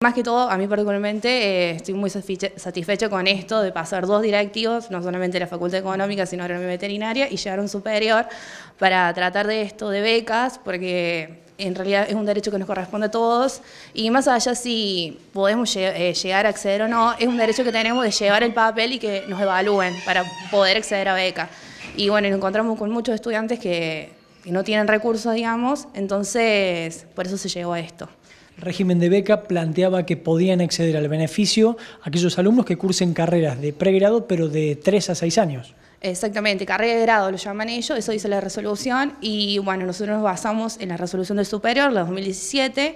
Más que todo, a mí particularmente eh, estoy muy satisfecho con esto de pasar dos directivos, no solamente de la Facultad Económica, sino de la Veterinaria, y llegar a un superior para tratar de esto de becas, porque en realidad es un derecho que nos corresponde a todos, y más allá si podemos eh, llegar a acceder o no, es un derecho que tenemos de llevar el papel y que nos evalúen para poder acceder a beca. Y bueno, nos encontramos con muchos estudiantes que no tienen recursos, digamos, entonces por eso se llegó a esto régimen de beca planteaba que podían acceder al beneficio aquellos alumnos que cursen carreras de pregrado, pero de 3 a 6 años. Exactamente, carrera de grado lo llaman ellos, eso dice la resolución y bueno, nosotros nos basamos en la resolución del superior, la 2017,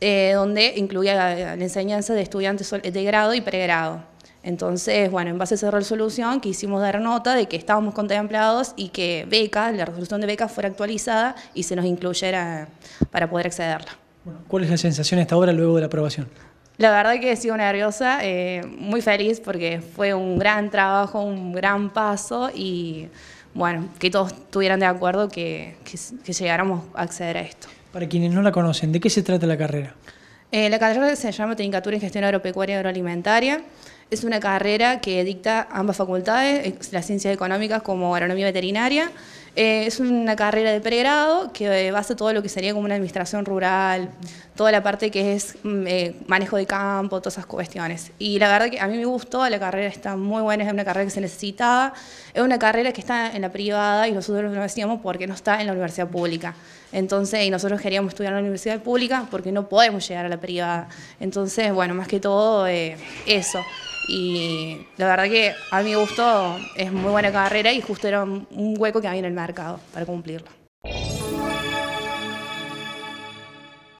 eh, donde incluía la, enseñanza de estudiantes de grado y pregrado. Entonces, bueno, en base a esa resolución quisimos dar nota de que estábamos contemplados y que la resolución de beca fuera actualizada y se nos incluyera para poder accederla. ¿Cuál es la sensación hasta ahora luego de la aprobación? La verdad que sigo nerviosa, eh, muy feliz porque fue un gran trabajo, un gran paso y bueno, que todos estuvieran de acuerdo que, llegáramos a acceder a esto. Para quienes no la conocen, ¿de qué se trata la carrera? Eh, la carrera se llama Tecnicatura en Gestión Agropecuaria y Agroalimentaria. Es una carrera que dicta ambas facultades, eh, las ciencias económicas como agronomía veterinaria. Eh, es una carrera de pregrado que eh, basa todo lo que sería como una administración rural, toda la parte que es mm, manejo de campo, todas esas cuestiones. Y la verdad que a mí me gustó, la carrera está muy buena, es una carrera que se necesitaba, es una carrera que está en la privada y nosotros lo decíamos porque no está en la universidad pública. Entonces, y nosotros queríamos estudiar en la universidad pública porque no podemos llegar a la privada. Entonces, bueno, más que todo eso. Y la verdad que a mi gusto es muy buena carrera y justo era un hueco que había en el mercado para cumplirlo.